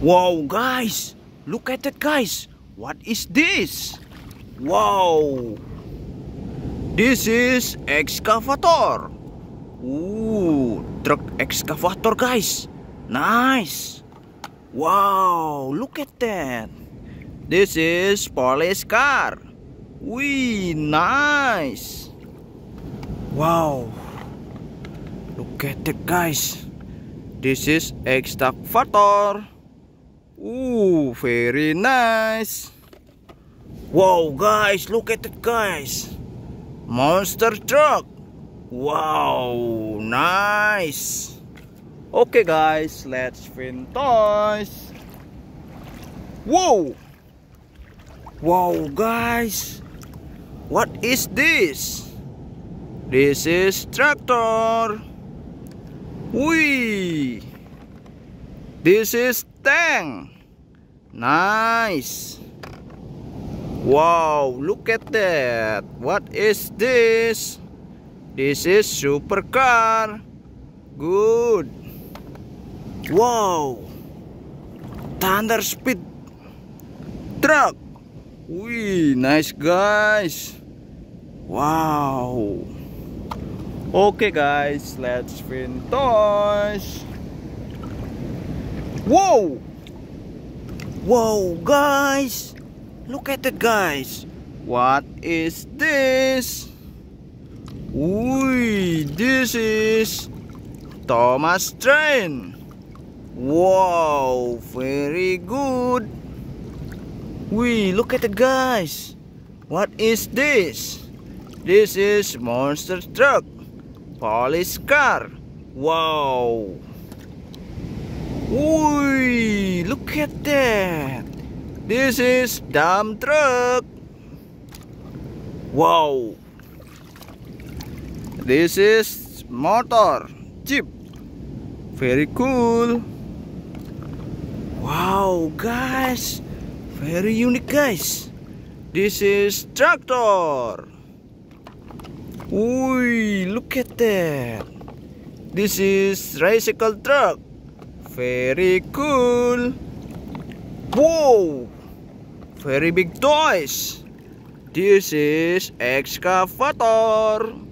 Wow, guys! Look at that, guys! What is this? Wow! This is excavator. Ooh, truck excavator, guys. Nice. Wow, look at that. This is police car. We nice. Wow. Look at that, guys. This is excavator. Ooh, very nice. Wow, guys, look at it, guys. Monster truck. Wow, nice. Okay, guys, let's fin toys. Whoa. Wow, guys. What is this? This is tractor. Wee. This is tank. Nice. Wow, look at that. What is this? This is supercar. Good. Wow. Thunder speed truck. Wih, nice guys. Wow. Okay guys, let's win toys. Whoa! Whoa, guys! Look at the guys! What is this? Ooh, this is Thomas Train. Wow, very good. We look at the guys. What is this? This is monster truck, police car. Wow. Uy. Look at that! This is dump truck! Wow! This is motor, jeep. Very cool. Wow, guys. Very unique, guys. This is tractor. Ui, look at that. This is tricycle truck. Very cool. Whoa! Very big toys! This is excavator!